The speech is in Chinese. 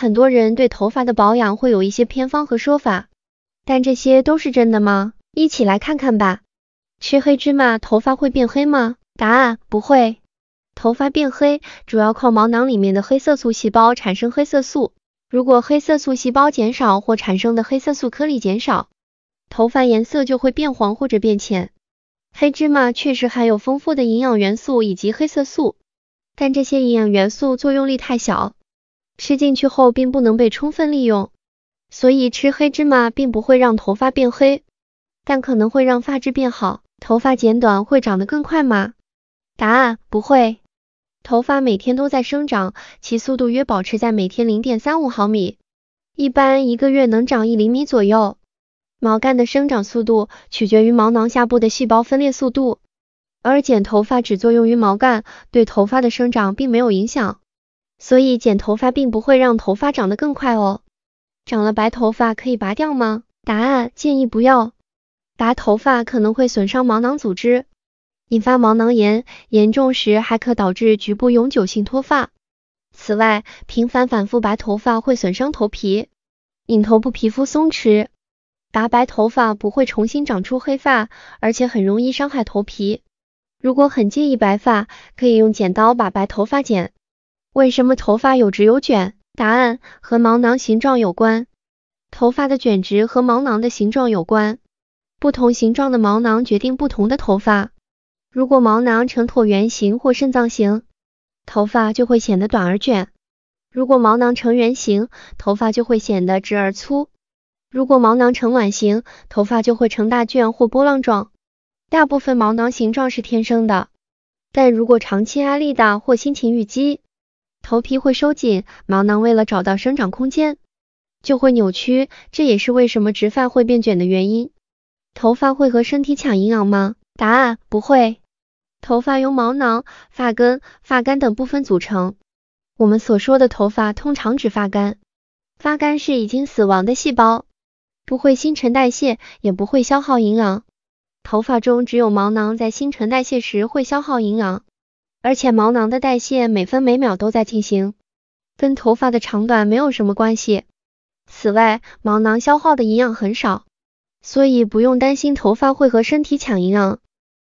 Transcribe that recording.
很多人对头发的保养会有一些偏方和说法，但这些都是真的吗？一起来看看吧。吃黑芝麻头发会变黑吗？答案不会。头发变黑主要靠毛囊里面的黑色素细胞产生黑色素，如果黑色素细胞减少或产生的黑色素颗粒减少，头发颜色就会变黄或者变浅。黑芝麻确实含有丰富的营养元素以及黑色素，但这些营养元素作用力太小。吃进去后并不能被充分利用，所以吃黑芝麻并不会让头发变黑，但可能会让发质变好。头发剪短会长得更快吗？答案不会，头发每天都在生长，其速度约保持在每天零点三五毫米，一般一个月能长一厘米左右。毛干的生长速度取决于毛囊下部的细胞分裂速度，而剪头发只作用于毛干，对头发的生长并没有影响。所以剪头发并不会让头发长得更快哦。长了白头发可以拔掉吗？答案建议不要，拔头发可能会损伤毛囊组织，引发毛囊炎，严重时还可导致局部永久性脱发。此外，频繁反复拔头发会损伤头皮，引头部皮肤松弛。拔白头发不会重新长出黑发，而且很容易伤害头皮。如果很介意白发，可以用剪刀把白头发剪。为什么头发有直有卷？答案和毛囊形状有关。头发的卷直和毛囊的形状有关，不同形状的毛囊决定不同的头发。如果毛囊呈椭圆形或肾脏形，头发就会显得短而卷；如果毛囊呈圆形，头发就会显得直而粗；如果毛囊呈卵形，头发就会呈大卷或波浪状。大部分毛囊形状是天生的，但如果长期压力大或心情郁积，头皮会收紧，毛囊为了找到生长空间就会扭曲，这也是为什么直发会变卷的原因。头发会和身体抢营养吗？答案不会。头发由毛囊、发根、发干等部分组成，我们所说的头发通常指发干。发干是已经死亡的细胞，不会新陈代谢，也不会消耗营养。头发中只有毛囊在新陈代谢时会消耗营养。而且毛囊的代谢每分每秒都在进行，跟头发的长短没有什么关系。此外，毛囊消耗的营养很少，所以不用担心头发会和身体抢营养。